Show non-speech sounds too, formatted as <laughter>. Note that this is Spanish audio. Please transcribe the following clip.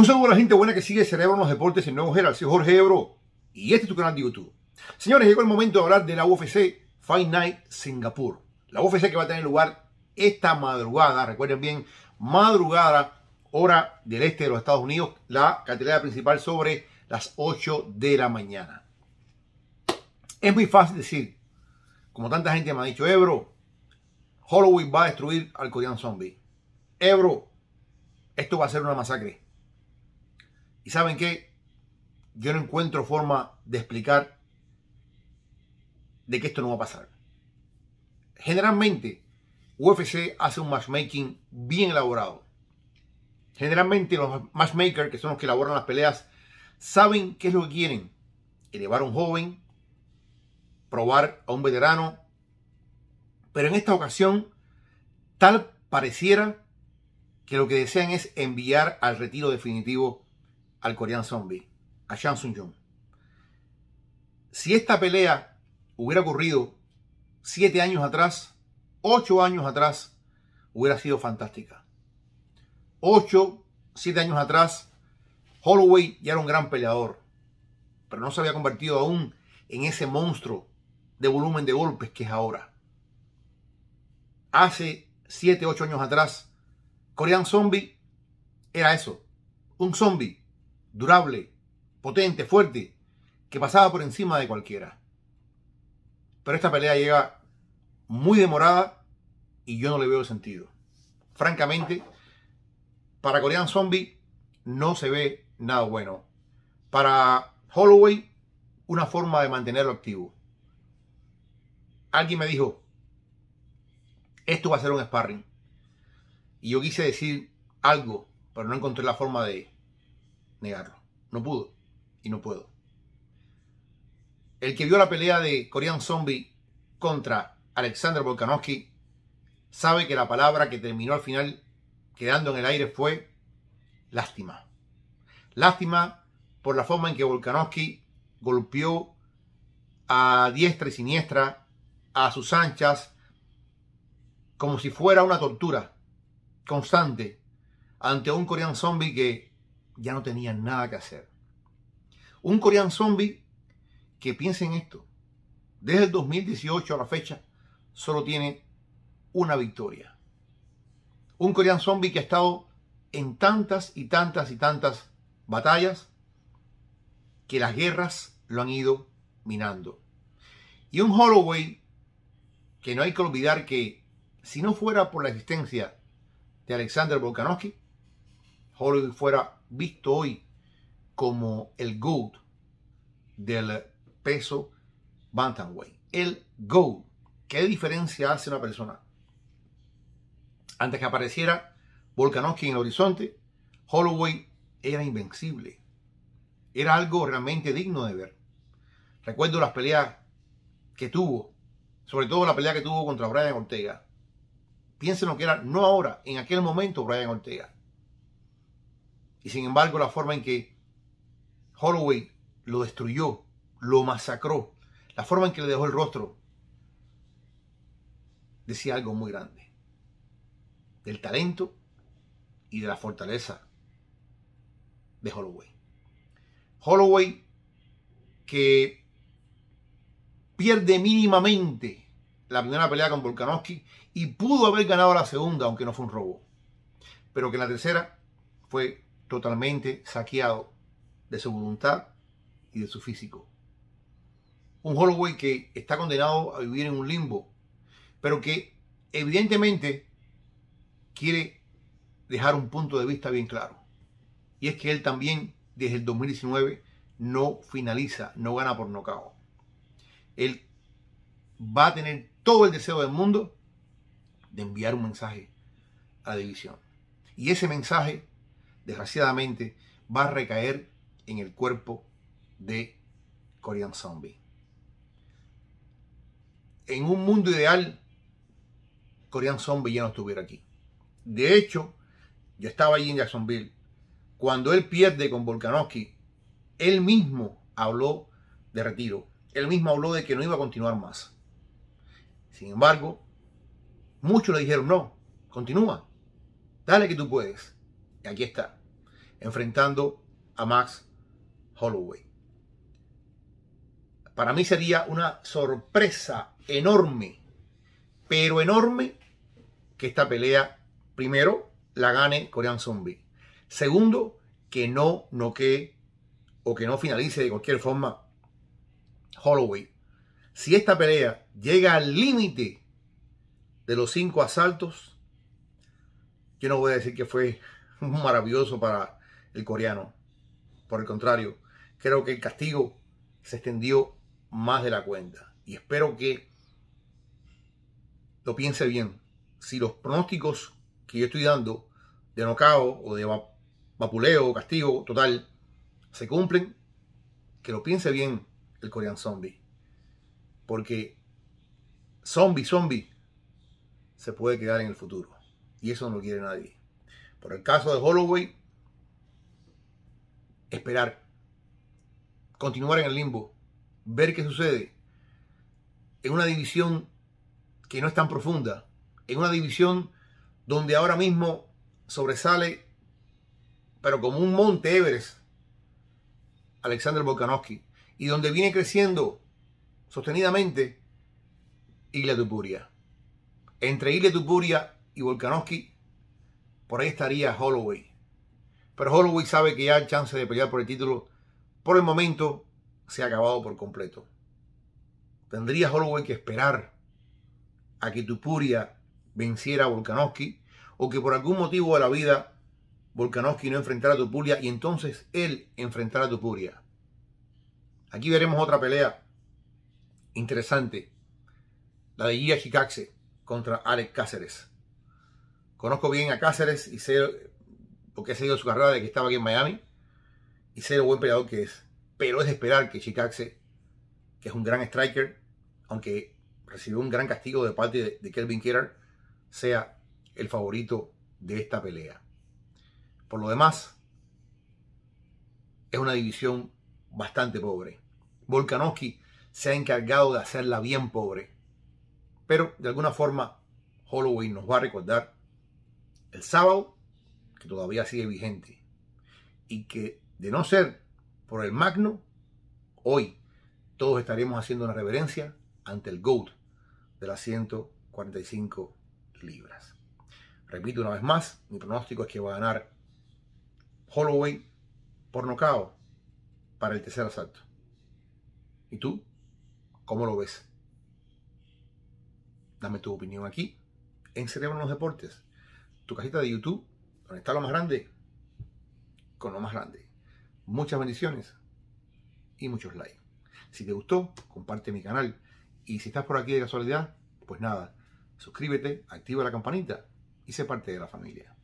Un saludo a la gente buena que sigue Cerebro los deportes en Nuevo Herald. Soy Jorge Ebro y este es tu canal de YouTube. Señores, llegó el momento de hablar de la UFC Fight Night Singapur. La UFC que va a tener lugar esta madrugada, recuerden bien, madrugada, hora del este de los Estados Unidos, la cartelera principal sobre las 8 de la mañana. Es muy fácil decir, como tanta gente me ha dicho, Ebro, Holloway va a destruir al Korean Zombie. Ebro, esto va a ser una masacre. Y saben qué, yo no encuentro forma de explicar de que esto no va a pasar. Generalmente, UFC hace un matchmaking bien elaborado. Generalmente los matchmakers, que son los que elaboran las peleas, saben qué es lo que quieren. Elevar a un joven, probar a un veterano. Pero en esta ocasión, tal pareciera que lo que desean es enviar al retiro definitivo al coreano zombie, a Shang sung Jung. Si esta pelea hubiera ocurrido siete años atrás, ocho años atrás, hubiera sido fantástica. Ocho, siete años atrás, Holloway ya era un gran peleador, pero no se había convertido aún en ese monstruo de volumen de golpes que es ahora. Hace siete, ocho años atrás, Korean Zombie era eso, un zombie durable, potente, fuerte, que pasaba por encima de cualquiera. Pero esta pelea llega muy demorada y yo no le veo sentido. Francamente, para Korean Zombie no se ve nada bueno. Para Holloway, una forma de mantenerlo activo. Alguien me dijo, esto va a ser un sparring. Y yo quise decir algo, pero no encontré la forma de negarlo. No pudo y no puedo. El que vio la pelea de Korean Zombie contra Alexander Volkanovski sabe que la palabra que terminó al final quedando en el aire fue lástima. Lástima por la forma en que Volkanovski golpeó a diestra y siniestra, a sus anchas, como si fuera una tortura constante ante un Korean Zombie que ya no tenían nada que hacer. Un coreano zombie que piensa en esto. Desde el 2018 a la fecha solo tiene una victoria. Un coreano zombie que ha estado en tantas y tantas y tantas batallas que las guerras lo han ido minando. Y un Holloway que no hay que olvidar que si no fuera por la existencia de Alexander Volkanovsky, Holloway fuera visto hoy como el GOAT del peso Bantamweight. El GOAT. ¿Qué diferencia hace una persona? Antes que apareciera Volkanovski en el horizonte, Holloway era invencible. Era algo realmente digno de ver. Recuerdo las peleas que tuvo, sobre todo la pelea que tuvo contra Brian Ortega. Piensen lo que era, no ahora, en aquel momento Brian Ortega. Y sin embargo, la forma en que Holloway lo destruyó, lo masacró, la forma en que le dejó el rostro, decía algo muy grande. Del talento y de la fortaleza de Holloway. Holloway que pierde mínimamente la primera pelea con Volkanovski y pudo haber ganado la segunda, aunque no fue un robo. Pero que la tercera fue totalmente saqueado de su voluntad y de su físico. Un Holloway que está condenado a vivir en un limbo, pero que evidentemente quiere dejar un punto de vista bien claro. Y es que él también, desde el 2019, no finaliza, no gana por nocao. Él va a tener todo el deseo del mundo de enviar un mensaje a la división. Y ese mensaje desgraciadamente, va a recaer en el cuerpo de Korean Zombie. En un mundo ideal, Korean Zombie ya no estuviera aquí. De hecho, yo estaba allí en Jacksonville. Cuando él pierde con Volkanovski, él mismo habló de retiro. Él mismo habló de que no iba a continuar más. Sin embargo, muchos le dijeron, no, continúa. Dale que tú puedes. Y aquí está enfrentando a Max Holloway. Para mí sería una sorpresa enorme, pero enorme, que esta pelea, primero, la gane Korean Zombie. Segundo, que no noquee o que no finalice de cualquier forma Holloway. Si esta pelea llega al límite de los cinco asaltos, yo no voy a decir que fue <laughs> maravilloso para el coreano. Por el contrario, creo que el castigo se extendió más de la cuenta. Y espero que lo piense bien. Si los pronósticos que yo estoy dando de nocao o de vapuleo o castigo total se cumplen, que lo piense bien el coreano Zombie. Porque zombie, zombie, se puede quedar en el futuro. Y eso no lo quiere nadie. Por el caso de Holloway, esperar, continuar en el limbo, ver qué sucede en una división que no es tan profunda, en una división donde ahora mismo sobresale, pero como un monte Everest, Alexander Volkanovski, y donde viene creciendo sostenidamente Isla Tupuria. Entre Isla Tupuria y Volkanovski, por ahí estaría Holloway. Pero Holloway sabe que ya el chance de pelear por el título, por el momento, se ha acabado por completo. Tendría Holloway que esperar a que Tupuria venciera a Volkanovski o que por algún motivo de la vida Volkanovski no enfrentara a Tupuria y entonces él enfrentara a Tupuria. Aquí veremos otra pelea interesante, la de Gia contra Alex Cáceres. Conozco bien a Cáceres y sé porque ha sido su carrera de que estaba aquí en Miami y sé lo buen peleador que es. Pero es esperar que Chicaxe, que es un gran striker, aunque recibió un gran castigo de parte de, Kelvin Ketter, sea el favorito de esta pelea. Por lo demás, es una división bastante pobre. Volkanovski se ha encargado de hacerla bien pobre. Pero de alguna forma, Holloway nos va a recordar el sábado que todavía sigue vigente y que de no ser por el Magno, hoy todos estaremos haciendo una reverencia ante el GOAT de las 145 libras. Repito una vez más, mi pronóstico es que va a ganar Holloway por nocao para el tercer asalto. ¿Y tú? ¿Cómo lo ves? Dame tu opinión aquí en Cerebro en los Deportes, tu cajita de YouTube conectar lo más grande? Con lo más grande. Muchas bendiciones y muchos likes. Si te gustó, comparte mi canal. Y si estás por aquí de casualidad, pues nada, suscríbete, activa la campanita y sé parte de la familia.